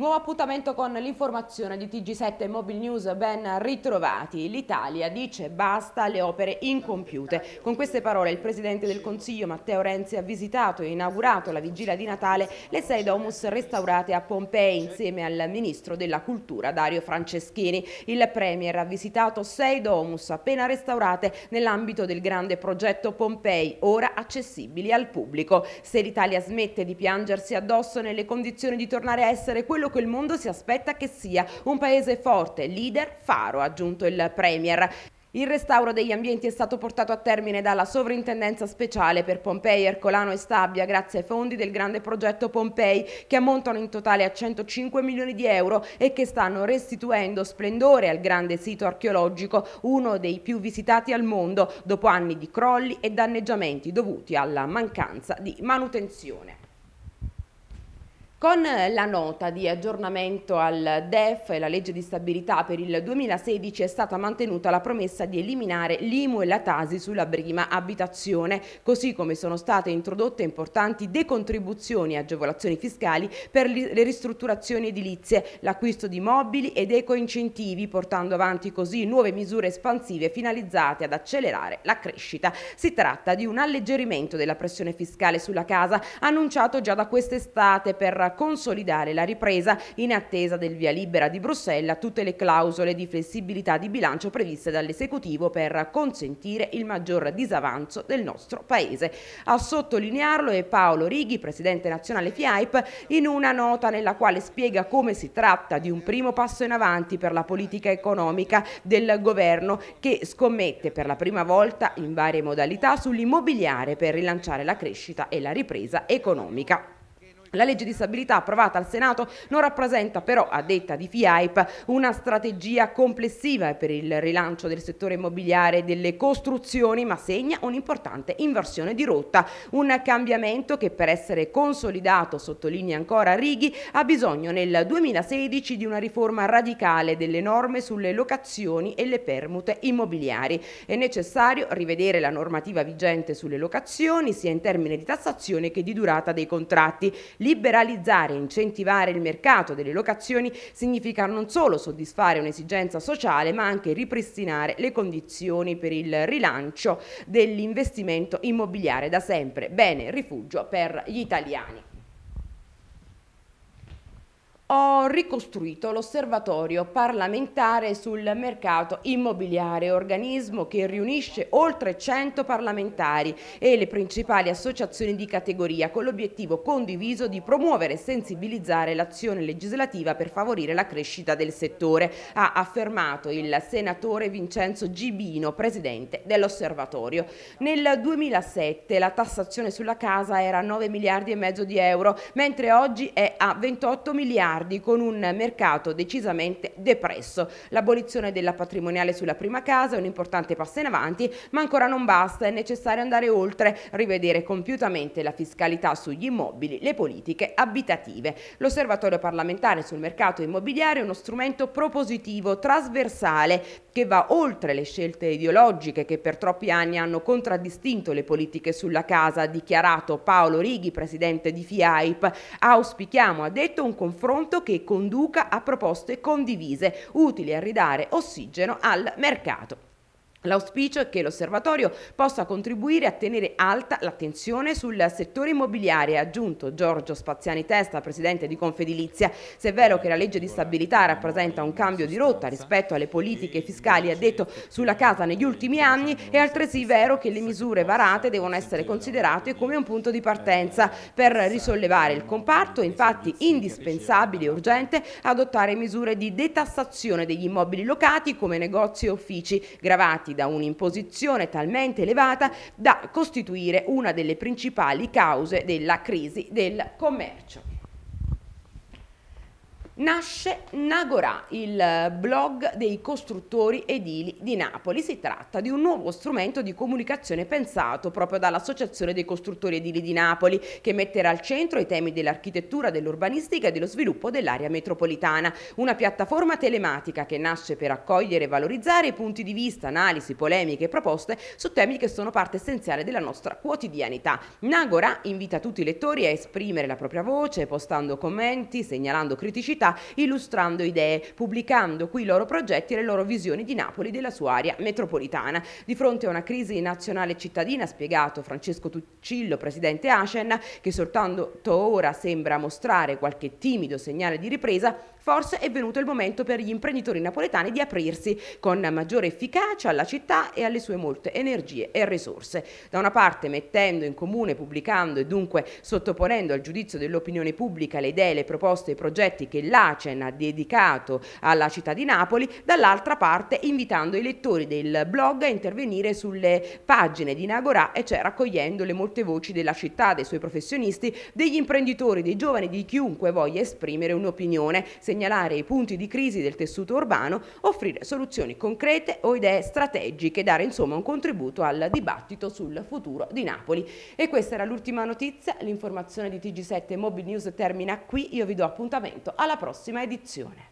Nuovo appuntamento con l'informazione di TG7 e Mobile News, ben ritrovati. L'Italia dice basta alle opere incompiute. Con queste parole il Presidente del Consiglio Matteo Renzi ha visitato e inaugurato la vigilia di Natale le sei domus restaurate a Pompei insieme al Ministro della Cultura Dario Franceschini. Il Premier ha visitato sei domus appena restaurate nell'ambito del grande progetto Pompei, ora accessibili al pubblico. Se l'Italia smette di piangersi addosso nelle condizioni di tornare a essere quello quello che il mondo si aspetta che sia, un paese forte, leader, faro, ha aggiunto il Premier. Il restauro degli ambienti è stato portato a termine dalla sovrintendenza speciale per Pompei, Ercolano e Stabia grazie ai fondi del grande progetto Pompei che ammontano in totale a 105 milioni di euro e che stanno restituendo splendore al grande sito archeologico, uno dei più visitati al mondo, dopo anni di crolli e danneggiamenti dovuti alla mancanza di manutenzione. Con la nota di aggiornamento al DEF e la legge di stabilità per il 2016 è stata mantenuta la promessa di eliminare l'IMU e la TASI sulla prima abitazione, così come sono state introdotte importanti decontribuzioni e agevolazioni fiscali per le ristrutturazioni edilizie, l'acquisto di mobili ed ecoincentivi, portando avanti così nuove misure espansive finalizzate ad accelerare la crescita. Si tratta di un alleggerimento della pressione fiscale sulla casa, annunciato già da quest'estate per consolidare la ripresa in attesa del via libera di Bruxelles a tutte le clausole di flessibilità di bilancio previste dall'esecutivo per consentire il maggior disavanzo del nostro paese. A sottolinearlo è Paolo Righi, presidente nazionale FIAIP, in una nota nella quale spiega come si tratta di un primo passo in avanti per la politica economica del governo che scommette per la prima volta in varie modalità sull'immobiliare per rilanciare la crescita e la ripresa economica. La legge di stabilità approvata al Senato non rappresenta però, a detta di FIAIP, una strategia complessiva per il rilancio del settore immobiliare e delle costruzioni, ma segna un'importante inversione di rotta. Un cambiamento che per essere consolidato, sottolinea ancora Righi, ha bisogno nel 2016 di una riforma radicale delle norme sulle locazioni e le permute immobiliari. È necessario rivedere la normativa vigente sulle locazioni, sia in termini di tassazione che di durata dei contratti Liberalizzare e incentivare il mercato delle locazioni significa non solo soddisfare un'esigenza sociale ma anche ripristinare le condizioni per il rilancio dell'investimento immobiliare da sempre bene rifugio per gli italiani ho ricostruito l'osservatorio parlamentare sul mercato immobiliare, organismo che riunisce oltre 100 parlamentari e le principali associazioni di categoria con l'obiettivo condiviso di promuovere e sensibilizzare l'azione legislativa per favorire la crescita del settore, ha affermato il senatore Vincenzo Gibino, presidente dell'osservatorio. Nel 2007 la tassazione sulla casa era a 9 miliardi e mezzo di euro, mentre oggi è a 28 miliardi miliardi con un mercato decisamente depresso. L'abolizione della patrimoniale sulla prima casa è un importante passo in avanti, ma ancora non basta, è necessario andare oltre, rivedere compiutamente la fiscalità sugli immobili, le politiche abitative. L'osservatorio parlamentare sul mercato immobiliare è uno strumento propositivo, trasversale, che va oltre le scelte ideologiche che per troppi anni hanno contraddistinto le politiche sulla casa, ha dichiarato Paolo Righi, presidente di FIAIP. Auspichiamo, ha detto, un confronto che conduca a proposte condivise, utili a ridare ossigeno al mercato. L'auspicio è che l'osservatorio possa contribuire a tenere alta l'attenzione sul settore immobiliare, ha aggiunto Giorgio Spaziani Testa, presidente di Confedilizia. Se è vero che la legge di stabilità rappresenta un cambio di rotta rispetto alle politiche fiscali, ha detto, sulla casa negli ultimi anni, è altresì vero che le misure varate devono essere considerate come un punto di partenza. Per risollevare il comparto è infatti indispensabile e urgente adottare misure di detassazione degli immobili locati come negozi e uffici, gravati determinati da un'imposizione talmente elevata da costituire una delle principali cause della crisi del commercio nasce Nagora, il eh, blog dei costruttori edili di Napoli. Si tratta di un nuovo strumento di comunicazione pensato proprio dall'Associazione dei costruttori edili di Napoli, che metterà al centro i temi dell'architettura, dell'urbanistica e dello sviluppo dell'area metropolitana. Una piattaforma telematica che nasce per accogliere e valorizzare i punti di vista, analisi, polemiche e proposte su temi che sono parte essenziale della nostra quotidianità. Nagora invita tutti i lettori a esprimere la propria voce, postando commenti, segnalando criticità illustrando idee, pubblicando qui i loro progetti e le loro visioni di Napoli e della sua area metropolitana. Di fronte a una crisi nazionale cittadina, spiegato Francesco Tuccillo, presidente Acen, che soltanto ora sembra mostrare qualche timido segnale di ripresa, forse è venuto il momento per gli imprenditori napoletani di aprirsi con maggiore efficacia alla città e alle sue molte energie e risorse. Da una parte mettendo in comune, pubblicando e dunque sottoponendo al giudizio dell'opinione pubblica le idee, le proposte e i progetti che l'ACEN ha dedicato alla città di Napoli, dall'altra parte invitando i lettori del blog a intervenire sulle pagine di Nagorà e cioè raccogliendo le molte voci della città, dei suoi professionisti, degli imprenditori, dei giovani, di chiunque voglia esprimere un'opinione segnalare i punti di crisi del tessuto urbano, offrire soluzioni concrete o idee strategiche, dare insomma un contributo al dibattito sul futuro di Napoli. E questa era l'ultima notizia, l'informazione di TG7 Mobile News termina qui, io vi do appuntamento alla prossima edizione.